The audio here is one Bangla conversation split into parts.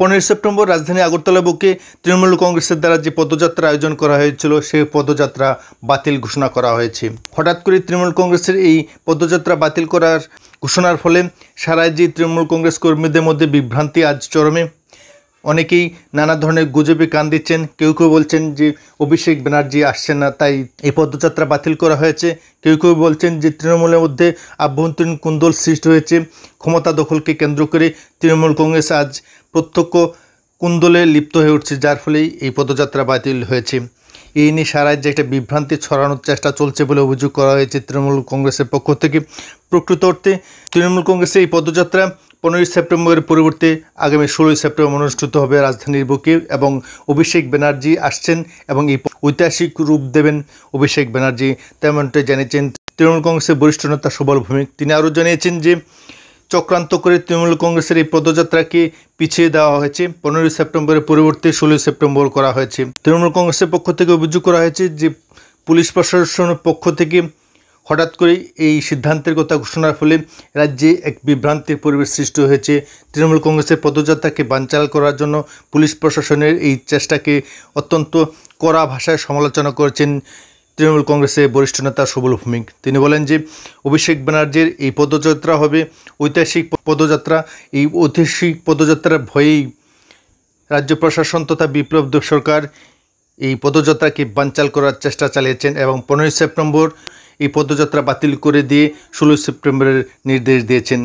পনেরোই সেপ্টেম্বর রাজধানী আগরতলা বুকে তৃণমূল কংগ্রেসের দ্বারা যে পদযাত্রা আয়োজন করা হয়েছিল সেই পদযাত্রা বাতিল ঘোষণা করা হয়েছে হঠাৎ করে তৃণমূল কংগ্রেসের এই পদযাত্রা বাতিল করার ঘোষণার ফলে সারায় যে তৃণমূল কংগ্রেস কর্মীদের মধ্যে বিভ্রান্তি আজ চরমে অনেকেই নানা ধরনের গুজবে কান দিচ্ছেন কেউ কেউ বলছেন যে অভিষেক ব্যানার্জি আসছেন না তাই এই পদযাত্রা বাতিল করা হয়েছে কেউ কেউ বলছেন যে তৃণমূলের মধ্যে আভ্যন্তরীণ কুন্দল সৃষ্টি হয়েছে ক্ষমতা দখলকে কেন্দ্র করে তৃণমূল কংগ্রেস আজ প্রত্যক্ষ কুন্দলে লিপ্ত হয়ে উঠছে যার ফলেই এই পদযাত্রা বাতিল হয়েছে এই নিয়ে সারা রাজ্যে একটা বিভ্রান্তি ছড়ানোর চেষ্টা চলছে বলে অভিযোগ করা হয়েছে তৃণমূল কংগ্রেসের পক্ষ থেকে প্রকৃত অর্থে তৃণমূল কংগ্রেসে এই পদযাত্রা পনেরোই সেপ্টেম্বরের পরিবর্তে আগামী ষোলোই সেপ্টেম্বর অনুষ্ঠিত হবে রাজধানীর বুকে এবং অভিষেক ব্যানার্জি আসছেন এবং এই ঐতিহাসিক রূপ দেবেন অভিষেক ব্যানার্জি তেমনটাই জানিয়েছেন তৃণমূল কংগ্রেসের বরিষ্ঠ নেতা সুবল ভৌমিক তিনি আরও জানিয়েছেন যে চক্রান্ত করে তৃণমূল কংগ্রেসের এই পদযাত্রাকে পিছিয়ে দেওয়া হয়েছে পনেরোই সেপ্টেম্বরের পরিবর্তে ষোলোই সেপ্টেম্বর করা হয়েছে তৃণমূল কংগ্রেসের পক্ষ থেকে অভিযোগ করা হয়েছে যে পুলিশ প্রশাসনের পক্ষ থেকে হঠাৎ করে এই সিদ্ধান্তের কথা ঘোষণার ফলে রাজ্যে এক বিভ্রান্তির পরিবেশ সৃষ্টি হয়েছে তৃণমূল কংগ্রেসের পদযাত্রাকে বানচাল করার জন্য পুলিশ প্রশাসনের এই চেষ্টাকে অত্যন্ত কড়া ভাষায় সমালোচনা করেছেন তৃণমূল কংগ্রেসের বরিষ্ঠ নেতা সবল ভৌমিক তিনি বলেন যে অভিষেক ব্যানার্জির এই পদযাত্রা হবে ঐতিহাসিক পদযাত্রা এই ঐতিহাসিক পদযাত্রার ভয়েই রাজ্য প্রশাসন তথা বিপ্লব দেব সরকার এই পদযাত্রাকে বানচাল করার চেষ্টা চালিয়েছেন এবং পনেরোই সেপ্টেম্বর এই পদযাত্রা বাতিল করে দিয়ে ষোলোই সেপ্টেম্বরের নির্দেশ দিয়েছেন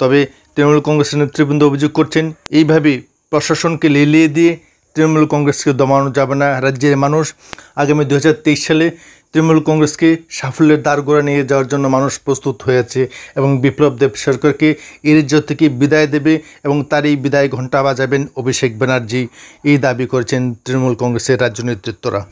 তবে তৃণমূল কংগ্রেসের নেতৃবৃন্দ অভিযোগ করছেন এইভাবে প্রশাসনকে লেলিয়ে দিয়ে তৃণমূল কংগ্রেসকে দমানো যাবে না রাজ্যের মানুষ আগামী দু সালে তৃণমূল কংগ্রেসকে সাফল্যের দ্বার নিয়ে যাওয়ার জন্য মানুষ প্রস্তুত হয়েছে এবং বিপ্লব দেব সরকারকে এরাজ্য থেকে বিদায় দেবে এবং তার এই বিদায় ঘণ্টা বাজাবেন অভিষেক ব্যানার্জি এই দাবি করেছেন তৃণমূল কংগ্রেসের রাজ্য নেতৃত্বরা